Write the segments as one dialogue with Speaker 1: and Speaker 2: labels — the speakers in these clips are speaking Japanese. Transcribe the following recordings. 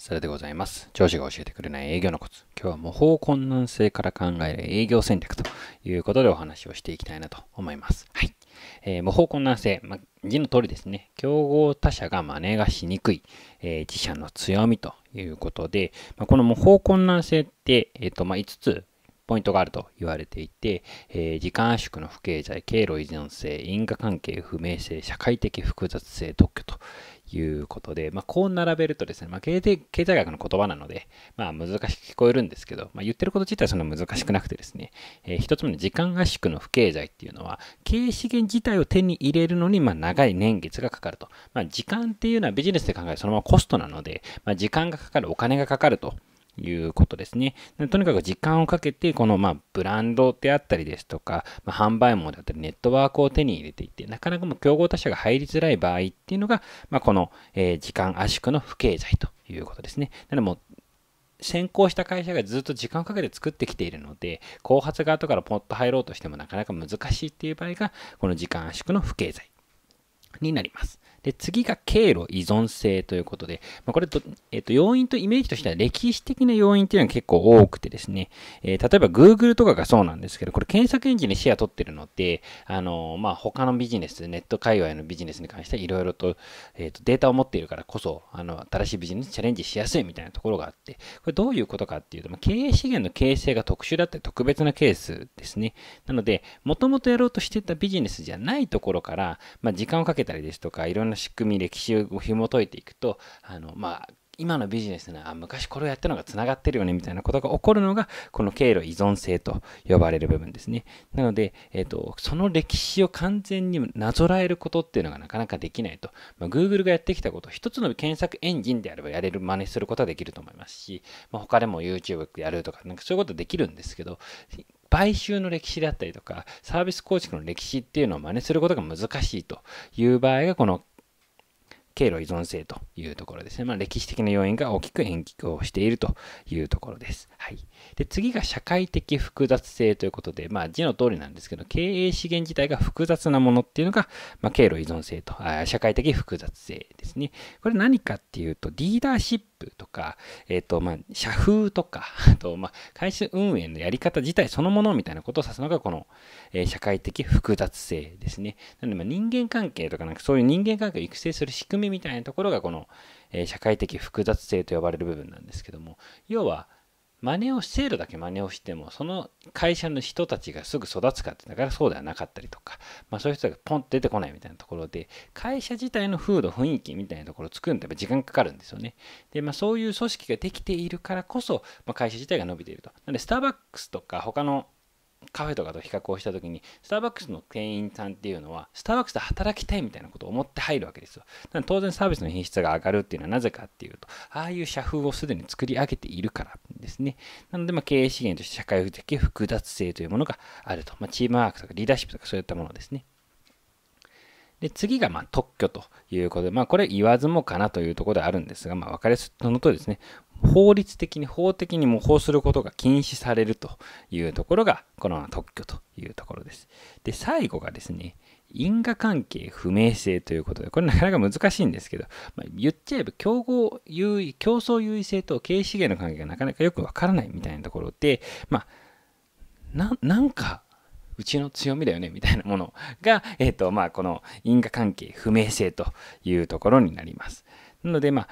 Speaker 1: それでございます。上司が教えてくれない営業のコツ。今日は模倣困難性から考える営業戦略ということでお話をしていきたいなと思います。はい。えー、模倣困難性、ま、字の通りですね。競合他社が真似がしにくい、えー、自社の強みということで、ま、この模倣困難性って、えっ、ー、と、ま、5つポイントがあると言われていて、えー、時間圧縮の不経済、経路依存性、因果関係不明性、社会的複雑性特許ということで、まあ、こう並べるとですね、まあ、経済経済学の言葉なので、まあ、難しく聞こえるんですけど、まあ、言ってること自体そんな難しくなくてですね、えー、一つ目の時間圧縮の不経済っていうのは、経営資源自体を手に入れるのに、まあ、長い年月がかかると。まあ、時間っていうのはビジネスで考えるそのままコストなので、まあ、時間がかかる、お金がかかると。いうことですね。とにかく時間をかけて、このまあブランドであったりですとか、まあ、販売網であったりネットワークを手に入れていって、なかなかもう競合他社が入りづらい場合っていうのが、まあ、この、えー、時間圧縮の不経済ということですね。なのでも先行した会社がずっと時間をかけて作ってきているので、後発側とかからポッと入ろうとしてもなかなか難しいっていう場合が、この時間圧縮の不経済になります。で、次が経路依存性ということで、まあ、これと、えっ、ー、と、要因とイメージとしては歴史的な要因っていうのが結構多くてですね、えー、例えば Google とかがそうなんですけど、これ検索エンジンにシェア取ってるので、あのー、まあ、他のビジネス、ネット界隈のビジネスに関してはいろいろと、えっ、と、データを持っているからこそ、あの、新しいビジネスにチャレンジしやすいみたいなところがあって、これどういうことかっていうと、まあ、経営資源の形成が特殊だったり特別なケースですね。なので、もともとやろうとしてたビジネスじゃないところから、まあ、時間をかけけたりですとかいろんな仕組み歴史を紐解いていくとあのまあ今のビジネスなあ昔これをやったのがつながってるよねみたいなことが起こるのがこの経路依存性と呼ばれる部分ですねなので、えーと、その歴史を完全になぞらえることっていうのがなかなかできないと、まあ、Google がやってきたこと一つの検索エンジンであればやれる真似することはできると思いますし、まあ、他でも YouTube やるとかなんかそういうことできるんですけど買収の歴史だったりとか、サービス構築の歴史っていうのを真似することが難しいという場合が、この経路依存性というところですね。まあ、歴史的な要因が大きく延期をしているというところです。はい。で、次が社会的複雑性ということで、まあ、字の通りなんですけど、経営資源自体が複雑なものっていうのが、まあ、経路依存性とあ、社会的複雑性ですね。これ何かっていうと、リーダーシップとか、えっ、ー、と、まあ、社風とか、あと、まあ、会社運営のやり方自体そのものみたいなことを指すのが、この、えー、社会的複雑性ですね。なので、まあ、人間関係とか、なんかそういう人間関係を育成する仕組みみたいなところが、この、えー、社会的複雑性と呼ばれる部分なんですけども、要は、真似を制度だけ真似をしてもその会社の人たちがすぐ育つかってだからそうではなかったりとか、まあ、そういう人がポンって出てこないみたいなところで会社自体の風土雰囲気みたいなところを作るのってやっぱ時間かかるんですよねで、まあ、そういう組織ができているからこそ、まあ、会社自体が伸びているとなのでスターバックスとか他のカフェとかと比較をした時にスターバックスの店員さんっていうのはスターバックスで働きたいみたいなことを思って入るわけですよ当然サービスの品質が上がるっていうのはなぜかっていうとああいう社風をすでに作り上げているからですねなのでま経営資源として社会的複雑性というものがあると、まあ、チームワークとかリーダーシップとかそういったものですねで、次が、ま特許ということで、まあ、これ言わずもかなというところであるんですが、まあ、分かりやすい、そのとりですね。法律的に法的に模倣することが禁止されるというところがこの特許というところです。で最後がですね因果関係不明性ということでこれなかなか難しいんですけど、まあ、言っちゃえば競合優位競争優位性と経営資源の関係がなかなかよくわからないみたいなところでまあなんかうちの強みだよねみたいなものが、えっ、ー、とまあ、この因果関係不明性というところになります。なので、まあ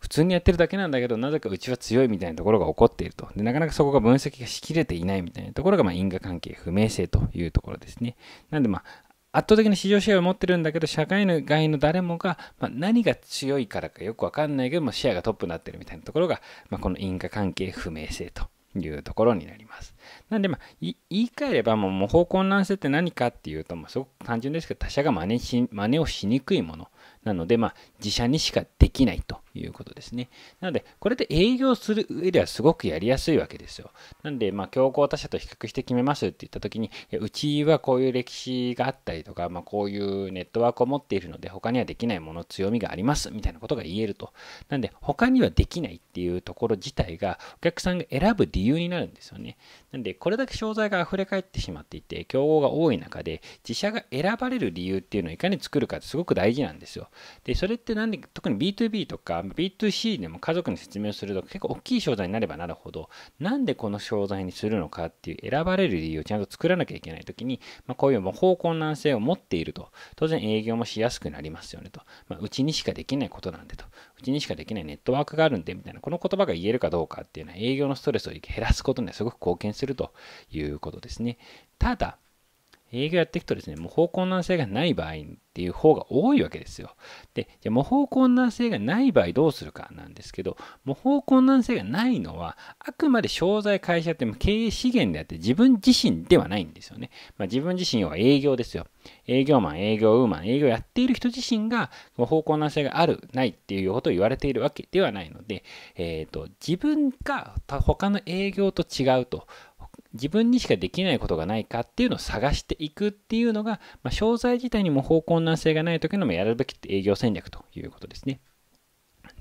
Speaker 1: 普通にやってるだけなんだけど、なぜかうちは強いみたいなところが起こっていると。で、なかなかそこが分析がしきれていないみたいなところが、まあ、因果関係不明性というところですね。なんで、まあ、圧倒的な市場シェアを持ってるんだけど、社会の外の誰もが、まあ、何が強いからかよくわかんないけど、まあ、シェアがトップになってるみたいなところが、まあ、この因果関係不明性というところになります。なんで、まあ、言い換えればもう模倣混乱性って何かっていうと、まあ、すごく単純ですけど他者が真似し真似をしにくいものなので、まあ、自社にしかできないということですね。なので、これで営業する上ではすごくやりやすいわけですよ。なんで、まあ、競合他社と比較して決めますって言った時に、うちはこういう歴史があったりとか、まあ、こういうネットワークを持っているので、他にはできないもの、強みがあります、みたいなことが言えると。なんで、他にはできないっていうところ自体が、お客さんが選ぶ理由になるんですよね。なんで、これだけ商材が溢れ返ってしまっていて、競合が多い中で、自社が選ばれる理由っていうのをいかに作るかってすごく大事なんですよ。で、それってなんで、特に B2B とか B2C でも家族に説明すると結構大きい商材になればなるほど、なんでこの商材にするのかっていう選ばれる理由をちゃんと作らなきゃいけないときに、まあ、こういう方向難性を持っていると、当然営業もしやすくなりますよねと。まあ、うちにしかできないことなんでと。うちにしかできないネットワークがあるんでみたいな、この言葉が言えるかどうかっていうのは営業のストレスを減らすことにはすごく貢献するということですね。ただ、営業やっていくとですね、模倣困難性がない場合っていう方が多いわけですよ。で、じゃ模倣困難性がない場合どうするかなんですけど、模倣困難性がないのは、あくまで商材会社って経営資源であって自分自身ではないんですよね。まあ、自分自身は営業ですよ。営業マン、営業ウーマン、営業やっている人自身が模倣困難性がある、ないっていうことを言われているわけではないので、えっ、ー、と、自分が他の営業と違うと、自分にしかできないことがないかっていうのを探していくっていうのが、まあ、商材自体にも方向難性がない時のもやるべき営業戦略ということですね。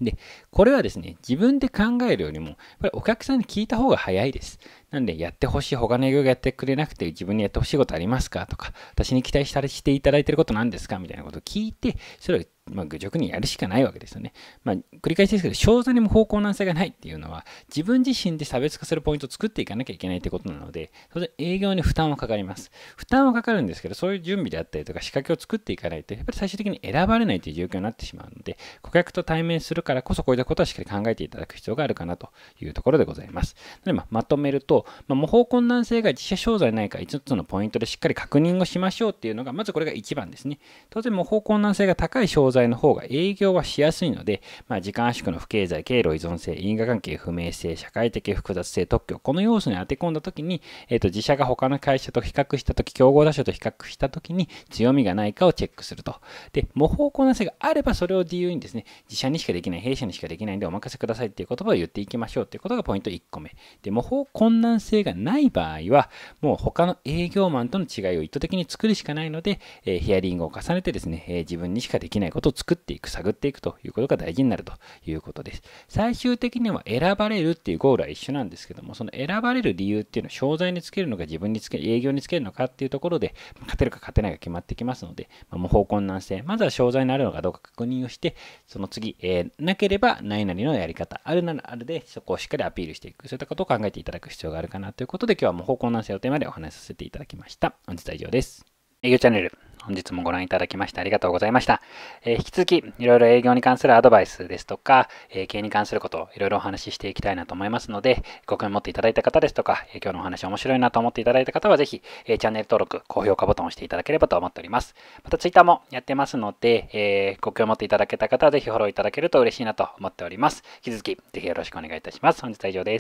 Speaker 1: で、これはですね、自分で考えるよりも、やっぱりお客さんに聞いた方が早いです。なんで、やってほしい、他の営業がやってくれなくて、自分にやってほしいことありますかとか、私に期待たりしていただいてることなんですかみたいなことを聞いて、それをまあ、愚直にやるしかないわけですよね。まあ、繰り返しですけど、商材にも方向難性がないっていうのは、自分自身で差別化するポイントを作っていかなきゃいけないってことなので、当然営業に負担はかかります。負担はかかるんですけど、そういう準備であったりとか、仕掛けを作っていかないと、やっぱり最終的に選ばれないという状況になってしまうので、顧客と対面するからこそ、こういったことはしっかり考えていただく必要があるかなというところでございます。で、ままとめると、と、まあ、模倣困難性が自社商材ないか5つのポイントでしっかり確認をしましょうっていうのが、まずこれが1番ですね。当然模倣困難性が高い商材の方が営業はしやすいので、まあ、時間圧縮の不経済、経路依存性、因果関係不明性、社会的複雑性、特許、この要素に当て込んだときに、えっ、ー、と、自社が他の会社と比較したとき、競合他社と比較したときに強みがないかをチェックすると。で、模倣困難性があればそれを理由にですね、自社にしかできない、弊社にしかできないんでお任せくださいっていう言葉を言っていきましょうっていうことがポイント1個目。で、模倣困難難性がない場合は、もう他の営業マンとの違いを意図的に作るしかないので、えヒアリングを重ねてですね、え自分にしかできないことを作っていく、探っていくということが大事になるということです。最終的には選ばれるっていうゴールは一緒なんですけども、その選ばれる理由っていうのを商材につけるのか、自分につける、営業につけるのかっていうところで、勝てるか勝てないか決まってきますので、まあ、無方困難性、まずは商材になるのかどうか確認をして、その次、えー、なければないなりのやり方、あるならあるで、そこをしっかりアピールしていく、そういったことを考えていただく必要ががあるかなということで今日はもう方向の性をテーマでお話しさせていただきました。本日は以上です。営業チャンネル、本日もご覧いただきましてありがとうございました。えー、引き続き、いろいろ営業に関するアドバイスですとか、えー、経営に関することをいろいろお話ししていきたいなと思いますので、ご興味持っていただいた方ですとか、えー、今日のお話面白いなと思っていただいた方は、ぜひ、えチャンネル登録、高評価ボタンを押していただければと思っております。また、Twitter もやってますので、えー、ご興味持っていただけた方は、ぜひフォローいただけると嬉しいなと思っております。引き続き、ぜひよろしくお願いいたします。本日は以上です。